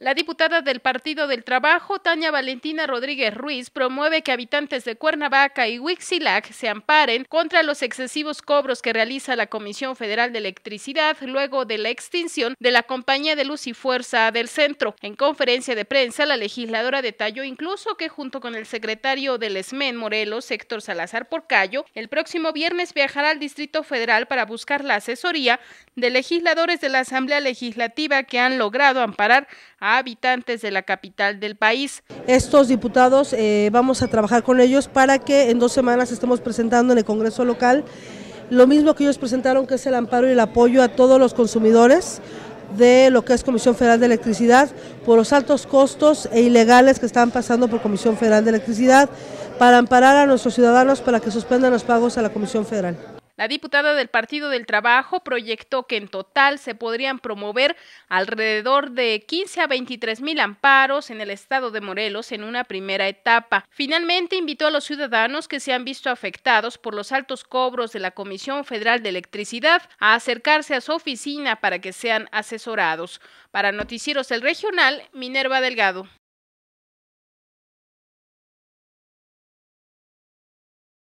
La diputada del Partido del Trabajo, Tania Valentina Rodríguez Ruiz, promueve que habitantes de Cuernavaca y Huixilac se amparen contra los excesivos cobros que realiza la Comisión Federal de Electricidad luego de la extinción de la Compañía de Luz y Fuerza del Centro. En conferencia de prensa, la legisladora detalló incluso que junto con el secretario del ESMEN Morelos, Héctor Salazar Porcayo, el próximo viernes viajará al Distrito Federal para buscar la asesoría de legisladores de la Asamblea Legislativa que han logrado amparar a habitantes de la capital del país. Estos diputados eh, vamos a trabajar con ellos para que en dos semanas estemos presentando en el Congreso local lo mismo que ellos presentaron, que es el amparo y el apoyo a todos los consumidores de lo que es Comisión Federal de Electricidad por los altos costos e ilegales que están pasando por Comisión Federal de Electricidad para amparar a nuestros ciudadanos para que suspendan los pagos a la Comisión Federal. La diputada del Partido del Trabajo proyectó que en total se podrían promover alrededor de 15 a 23 mil amparos en el estado de Morelos en una primera etapa. Finalmente invitó a los ciudadanos que se han visto afectados por los altos cobros de la Comisión Federal de Electricidad a acercarse a su oficina para que sean asesorados. Para Noticieros del Regional, Minerva Delgado.